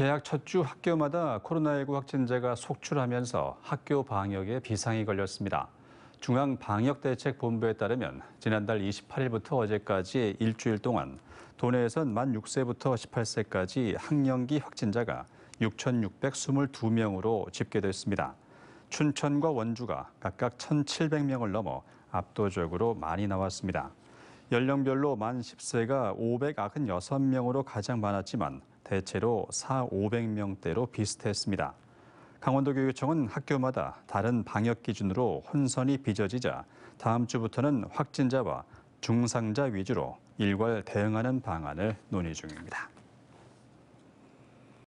개학 첫 주 학교마다 코로나19 확진자가 속출하면서 학교 방역에 비상이 걸렸습니다. 중앙방역대책본부에 따르면 지난달 28일부터 어제까지 일주일 동안 도내에선 만 6세부터 18세까지 학령기 확진자가 6,622명으로 집계됐습니다. 춘천과 원주가 각각 1,700명을 넘어 압도적으로 많이 나왔습니다. 연령별로 만 10세가 596명으로 가장 많았지만 대체로 4, 500명대로 비슷했습니다. 강원도교육청은 학교마다 다른 방역 기준으로 혼선이 빚어지자 다음 주부터는 확진자와 중상자 위주로 일괄 대응하는 방안을 논의 중입니다.